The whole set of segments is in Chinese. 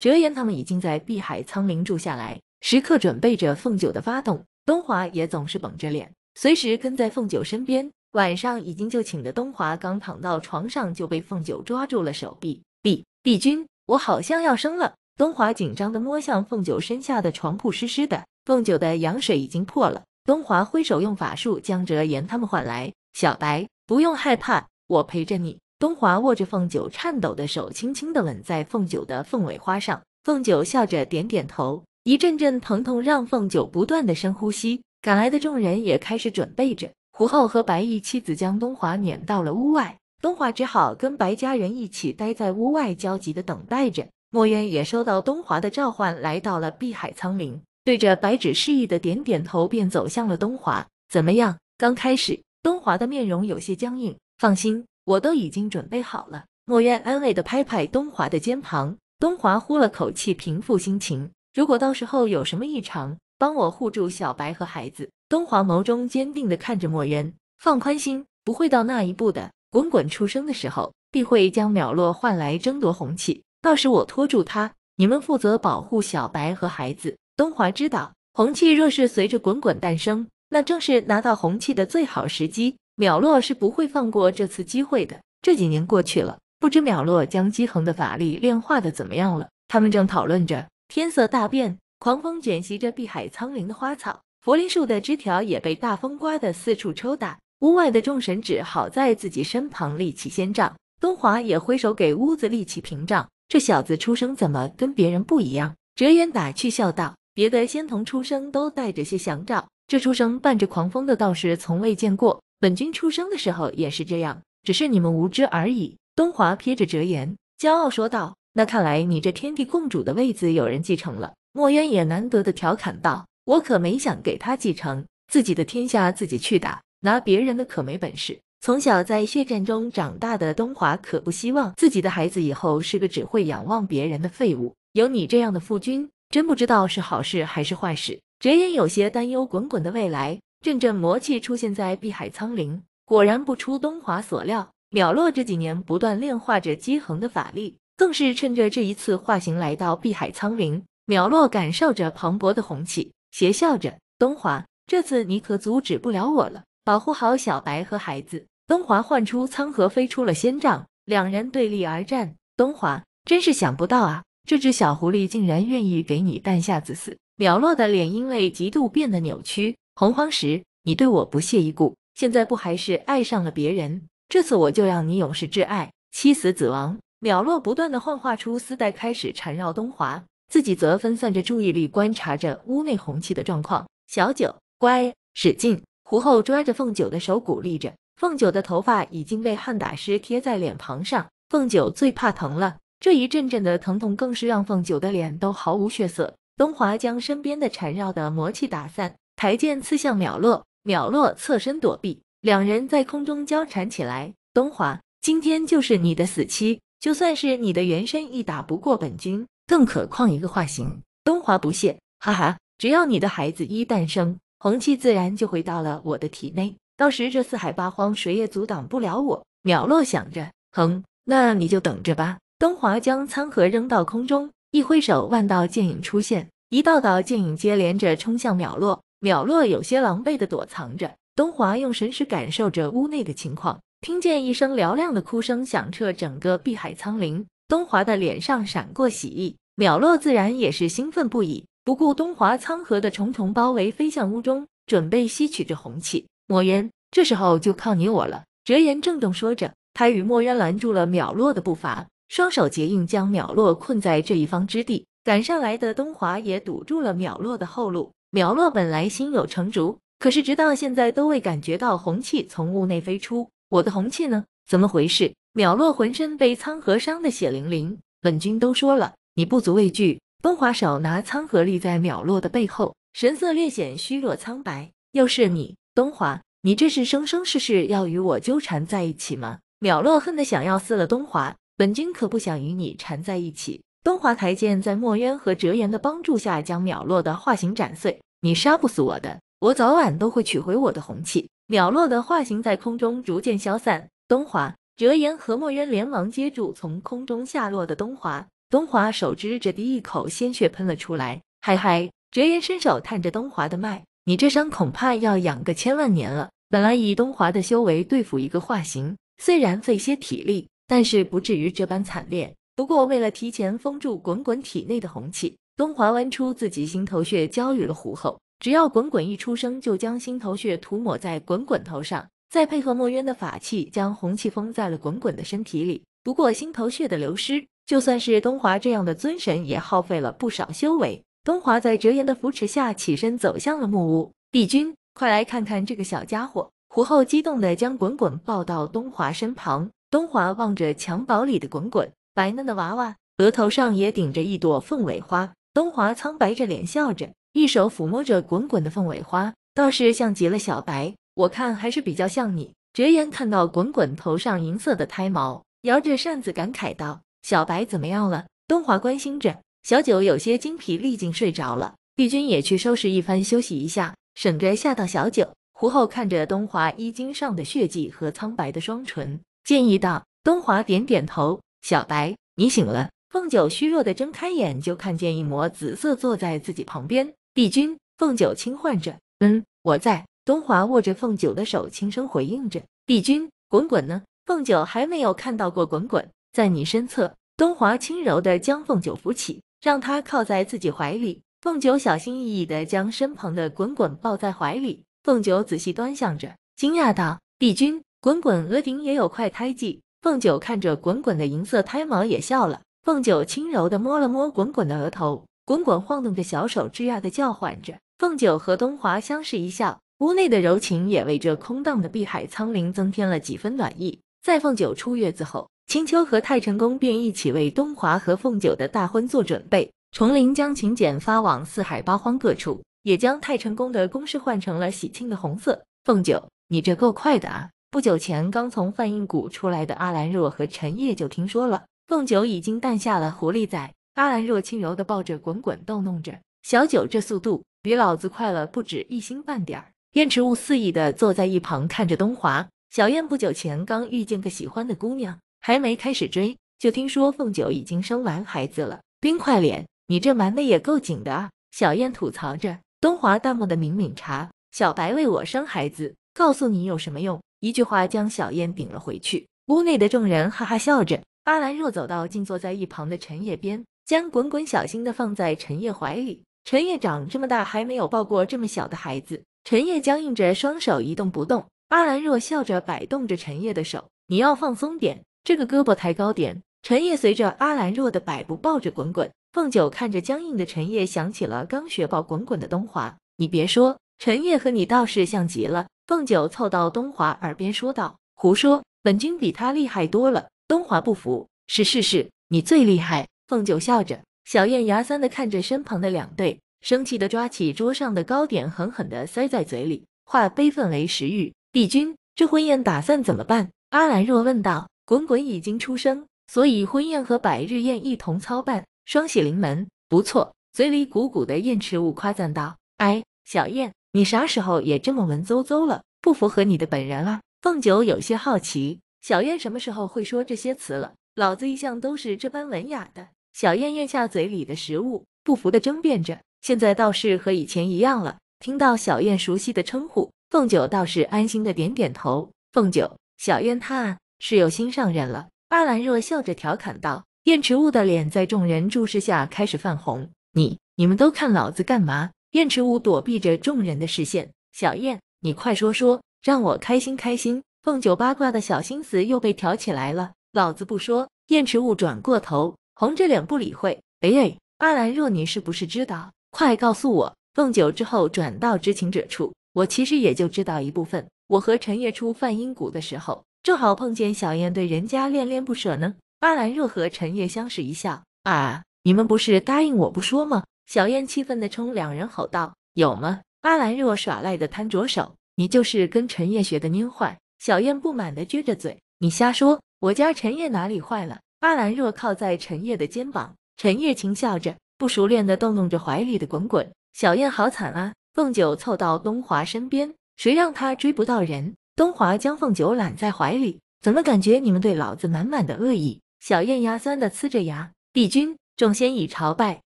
哲言他们已经在碧海苍灵住下来，时刻准备着凤九的发动。东华也总是绷着脸，随时跟在凤九身边。晚上已经就寝的东华刚躺到床上，就被凤九抓住了手臂。帝帝君，我好像要生了。东华紧张的摸向凤九身下的床铺，湿湿的，凤九的羊水已经破了。东华挥手用法术将哲言他们唤来。小白，不用害怕，我陪着你。东华握着凤九颤抖的手，轻轻的吻在凤九的凤尾花上。凤九笑着点点头。一阵阵疼痛让凤九不断的深呼吸。赶来的众人也开始准备着。胡浩和白毅妻子将东华撵到了屋外，东华只好跟白家人一起待在屋外，焦急的等待着。墨渊也收到东华的召唤，来到了碧海苍灵，对着白纸示意的点点头，便走向了东华。怎么样？刚开始，东华的面容有些僵硬。放心。我都已经准备好了。莫渊安慰的拍拍东华的肩膀，东华呼了口气，平复心情。如果到时候有什么异常，帮我护住小白和孩子。东华眸中坚定地看着莫渊，放宽心，不会到那一步的。滚滚出生的时候，必会将淼落换来争夺红气，到时我拖住他，你们负责保护小白和孩子。东华知道，红气若是随着滚滚诞生，那正是拿到红气的最好时机。淼洛是不会放过这次机会的。这几年过去了，不知淼洛将姬恒的法力炼化的怎么样了？他们正讨论着，天色大变，狂风卷袭着碧海苍灵的花草，佛灵树的枝条也被大风刮得四处抽打。屋外的众神只好在自己身旁立起仙杖，东华也挥手给屋子立起屏障。这小子出生怎么跟别人不一样？折远打趣笑道，别的仙童出生都带着些祥兆，这出生伴着狂风的倒是从未见过。本君出生的时候也是这样，只是你们无知而已。东华瞥着折颜，骄傲说道：“那看来你这天地共主的位子有人继承了。”墨渊也难得的调侃道：“我可没想给他继承，自己的天下自己去打，拿别人的可没本事。”从小在血战中长大的东华可不希望自己的孩子以后是个只会仰望别人的废物。有你这样的父君，真不知道是好事还是坏事。哲言有些担忧，滚滚的未来。阵阵魔气出现在碧海苍灵，果然不出东华所料。淼落这几年不断炼化着姬恒的法力，更是趁着这一次化形来到碧海苍灵。淼落感受着磅礴的红气，邪笑着：“东华，这次你可阻止不了我了。保护好小白和孩子。”东华唤出苍河，飞出了仙杖，两人对立而战。东华真是想不到啊，这只小狐狸竟然愿意给你诞下子嗣。淼落的脸因为嫉妒变得扭曲。洪荒时，你对我不屑一顾，现在不还是爱上了别人？这次我就让你永世挚爱。七死子亡，秒落不断的幻化出丝带，开始缠绕东华，自己则分散着注意力，观察着屋内红气的状况。小九，乖，使劲！胡后抓着凤九的手，鼓励着。凤九的头发已经被汗打湿，贴在脸庞上。凤九最怕疼了，这一阵阵的疼痛更是让凤九的脸都毫无血色。东华将身边的缠绕的魔气打散。抬剑刺向淼落，淼落侧身躲避，两人在空中交缠起来。东华，今天就是你的死期！就算是你的原身亦打不过本君，更可况一个化形。东华不屑，哈哈，只要你的孩子一诞生，红气自然就回到了我的体内，到时这四海八荒谁也阻挡不了我。淼落想着，哼，那你就等着吧。东华将苍盒扔到空中，一挥手，万道剑影出现，一道道剑影接连着冲向淼落。淼落有些狼狈的躲藏着，东华用神识感受着屋内的情况，听见一声嘹亮的哭声响彻整个碧海苍林，东华的脸上闪过喜意，淼落自然也是兴奋不已，不顾东华苍和的重重包围，飞向屋中，准备吸取这红气。墨渊，这时候就靠你我了。哲言郑重说着，他与墨渊拦住了淼落的步伐，双手结印将淼落困在这一方之地，赶上来的东华也堵住了淼落的后路。苗落本来心有成竹，可是直到现在都未感觉到红气从屋内飞出。我的红气呢？怎么回事？苗落浑身被苍河伤得血淋淋。本君都说了，你不足畏惧。东华手拿苍河立在苗落的背后，神色略显虚弱苍白。又是你，东华，你这是生生世世要与我纠缠在一起吗？苗落恨得想要撕了东华。本君可不想与你缠在一起。东华台剑在墨渊和折颜的帮助下，将淼落的化形斩碎。你杀不死我的，我早晚都会取回我的红气。淼落的化形在空中逐渐消散。东华、折颜和墨渊连忙接住从空中下落的东华。东华手支着，第一口鲜血喷了出来。嗨嗨，折颜伸手探着东华的脉，你这伤恐怕要养个千万年了。本来以东华的修为对付一个化形，虽然费些体力，但是不至于这般惨烈。不过，为了提前封住滚滚体内的红气，东华弯出自己心头血交予了胡后。只要滚滚一出生，就将心头血涂抹在滚滚头上，再配合墨渊的法器，将红气封在了滚滚的身体里。不过，心头血的流失，就算是东华这样的尊神，也耗费了不少修为。东华在哲言的扶持下起身走向了木屋。帝君，快来看看这个小家伙！胡后激动地将滚滚抱到东华身旁。东华望着襁褓里的滚滚。白嫩的娃娃，额头上也顶着一朵凤尾花。东华苍白着脸笑着，一手抚摸着滚滚的凤尾花，倒是像极了小白。我看还是比较像你。绝颜看到滚滚头上银色的胎毛，摇着扇子感慨道：“小白怎么样了？”东华关心着。小九有些精疲力尽，睡着了。帝君也去收拾一番，休息一下，省着吓到小九。胡后看着东华衣襟上的血迹和苍白的双唇，建议道：“东华点点头。”小白，你醒了。凤九虚弱的睁开眼，就看见一抹紫色坐在自己旁边。帝君，凤九轻唤着。嗯，我在。东华握着凤九的手，轻声回应着。帝君，滚滚呢？凤九还没有看到过滚滚。在你身侧，东华轻柔的将凤九扶起，让她靠在自己怀里。凤九小心翼翼的将身旁的滚滚抱在怀里。凤九仔细端详着，惊讶道：帝君，滚滚额顶也有块胎记。凤九看着滚滚的银色胎毛，也笑了。凤九轻柔地摸了摸滚滚的额头，滚滚晃动着小手，吱呀地叫唤着。凤九和东华相视一笑，屋内的柔情也为这空荡的碧海苍林增添了几分暖意。在凤九出月子后，青丘和太成宫便一起为东华和凤九的大婚做准备，重临将请柬发往四海八荒各处，也将太成宫的宫室换成了喜庆的红色。凤九，你这够快的啊！不久前刚从泛印谷出来的阿兰若和陈烨就听说了，凤九已经诞下了狐狸崽。阿兰若轻柔的抱着滚滚逗弄着，小九这速度比老子快了不止一星半点儿。燕池雾肆意的坐在一旁看着东华，小燕不久前刚遇见个喜欢的姑娘，还没开始追，就听说凤九已经生完孩子了。冰块脸，你这瞒的也够紧的啊！小燕吐槽着，东华淡漠的抿抿茶，小白为我生孩子，告诉你有什么用？一句话将小燕顶了回去。屋内的众人哈哈笑着。阿兰若走到静坐在一旁的陈烨边，将滚滚小心的放在陈烨怀里。陈烨长这么大还没有抱过这么小的孩子。陈烨僵硬着双手一动不动。阿兰若笑着摆动着陈烨的手：“你要放松点，这个胳膊抬高点。”陈烨随着阿兰若的摆布抱着滚滚。凤九看着僵硬的陈烨，想起了刚学抱滚滚的东华：“你别说，陈烨和你倒是像极了。”凤九凑到东华耳边说道：“胡说，本君比他厉害多了。”东华不服：“是是是，你最厉害。”凤九笑着，小燕牙酸的看着身旁的两对，生气的抓起桌上的糕点，狠狠的塞在嘴里，化悲愤为食欲。帝君，这婚宴打算怎么办？阿兰若问道。滚滚已经出生，所以婚宴和百日宴一同操办，双喜临门，不错。嘴里鼓鼓的燕池雾夸赞道：“哎，小燕。”你啥时候也这么文绉绉了？不符合你的本人了。凤九有些好奇，小燕什么时候会说这些词了？老子一向都是这般文雅的。小燕咽下嘴里的食物，不服的争辩着，现在倒是和以前一样了。听到小燕熟悉的称呼，凤九倒是安心的点点头。凤九，小燕她是有心上人了。阿兰若笑着调侃道，燕池雾的脸在众人注视下开始泛红。你你们都看老子干嘛？燕池武躲避着众人的视线，小燕，你快说说，让我开心开心。凤九八卦的小心思又被挑起来了，老子不说。燕池武转过头，红着脸不理会。哎哎，阿兰若，你是不是知道？快告诉我！凤九之后转到知情者处，我其实也就知道一部分。我和陈叶出梵音谷的时候，正好碰见小燕对人家恋恋不舍呢。阿兰若和陈叶相视一笑，啊，你们不是答应我不说吗？小燕气愤地冲两人吼道：“有吗？”阿兰若耍赖的摊着手：“你就是跟陈烨学的蔫坏。”小燕不满地撅着嘴：“你瞎说，我家陈烨哪里坏了？”阿兰若靠在陈烨的肩膀，陈烨轻笑着，不熟练地逗弄着怀里的滚滚。小燕好惨啊！凤九凑到东华身边：“谁让他追不到人？”东华将凤九揽在怀里：“怎么感觉你们对老子满满的恶意？”小燕牙酸的呲着牙：“帝君，众仙已朝拜。”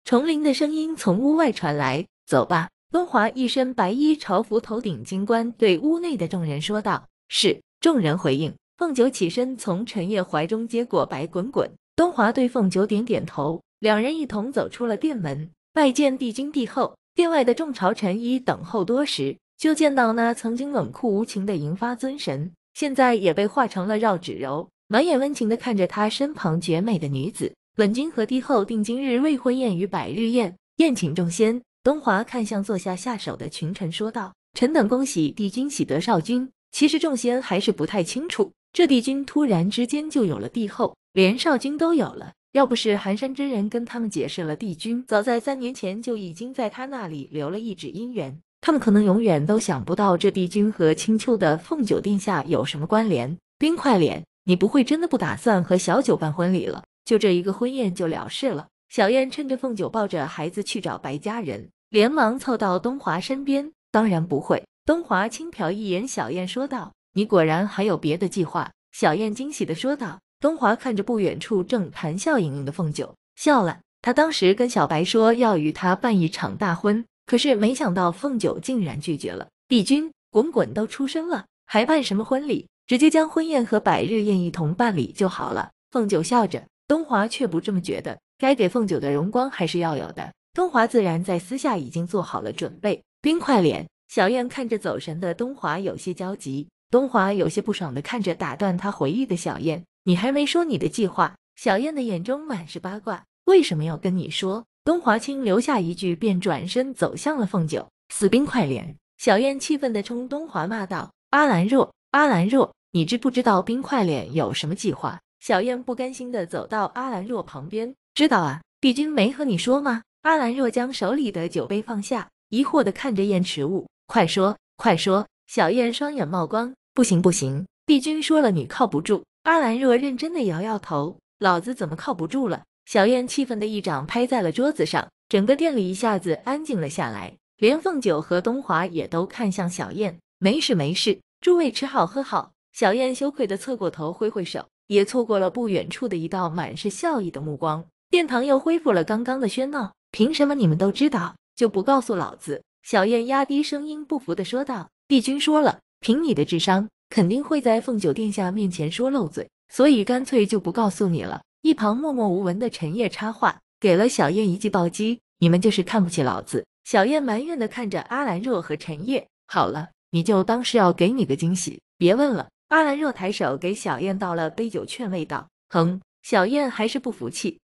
重林的声音从屋外传来：“走吧。”东华一身白衣朝服，头顶金冠，对屋内的众人说道：“是。”众人回应。凤九起身，从陈叶怀中接过白滚滚。东华对凤九点点头，两人一同走出了殿门，拜见帝君帝后。殿外的众朝臣已等候多时，就见到那曾经冷酷无情的银发尊神，现在也被化成了绕指柔，满眼温情的看着他身旁绝美的女子。本君和帝后定今日未婚宴与百日宴，宴请众仙。东华看向坐下下手的群臣说道：“臣等恭喜帝君喜得少君。”其实众仙还是不太清楚，这帝君突然之间就有了帝后，连少君都有了。要不是寒山真人跟他们解释了，帝君早在三年前就已经在他那里留了一纸姻缘，他们可能永远都想不到这帝君和青丘的凤九殿下有什么关联。冰块脸，你不会真的不打算和小九办婚礼了？就这一个婚宴就了事了。小燕趁着凤九抱着孩子去找白家人，连忙凑到东华身边。当然不会。东华轻瞟一眼小燕，说道：“你果然还有别的计划。”小燕惊喜的说道。东华看着不远处正谈笑盈盈的凤九，笑了。他当时跟小白说要与他办一场大婚，可是没想到凤九竟然拒绝了。帝君，滚滚都出生了，还办什么婚礼？直接将婚宴和百日宴一同办理就好了。凤九笑着。东华却不这么觉得，该给凤九的荣光还是要有的。东华自然在私下已经做好了准备。冰块脸小燕看着走神的东华，有些焦急。东华有些不爽的看着打断他回忆的小燕，你还没说你的计划。小燕的眼中满是八卦，为什么要跟你说？东华轻留下一句，便转身走向了凤九。死冰块脸！小燕气愤的冲东华骂道：“阿兰若，阿兰若，你知不知道冰块脸有什么计划？”小燕不甘心的走到阿兰若旁边，知道啊，帝君没和你说吗？阿兰若将手里的酒杯放下，疑惑的看着燕池雾，快说，快说！小燕双眼冒光，不行不行，帝君说了，你靠不住。阿兰若认真的摇摇头，老子怎么靠不住了？小燕气愤的一掌拍在了桌子上，整个店里一下子安静了下来，连凤九和东华也都看向小燕。没事没事，诸位吃好喝好。小燕羞愧的侧过头，挥挥手。也错过了不远处的一道满是笑意的目光。殿堂又恢复了刚刚的喧闹。凭什么你们都知道就不告诉老子？小燕压低声音，不服的说道：“帝君说了，凭你的智商，肯定会在凤九殿下面前说漏嘴，所以干脆就不告诉你了。”一旁默默无闻的陈烨插话，给了小燕一记暴击。你们就是看不起老子！小燕埋怨的看着阿兰若和陈烨：“好了，你就当是要给你个惊喜，别问了。阿兰若抬手给小燕倒了杯酒，劝慰道：“哼，小燕还是不服气。”